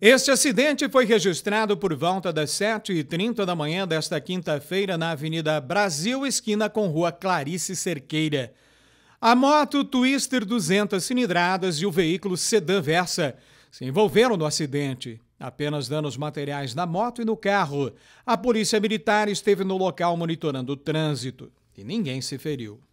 Este acidente foi registrado por volta das 7h30 da manhã desta quinta-feira na Avenida Brasil, esquina com Rua Clarice Cerqueira. A moto Twister 200 cilindradas e o veículo sedã Versa se envolveram no acidente. Apenas danos materiais na moto e no carro. A polícia militar esteve no local monitorando o trânsito e ninguém se feriu.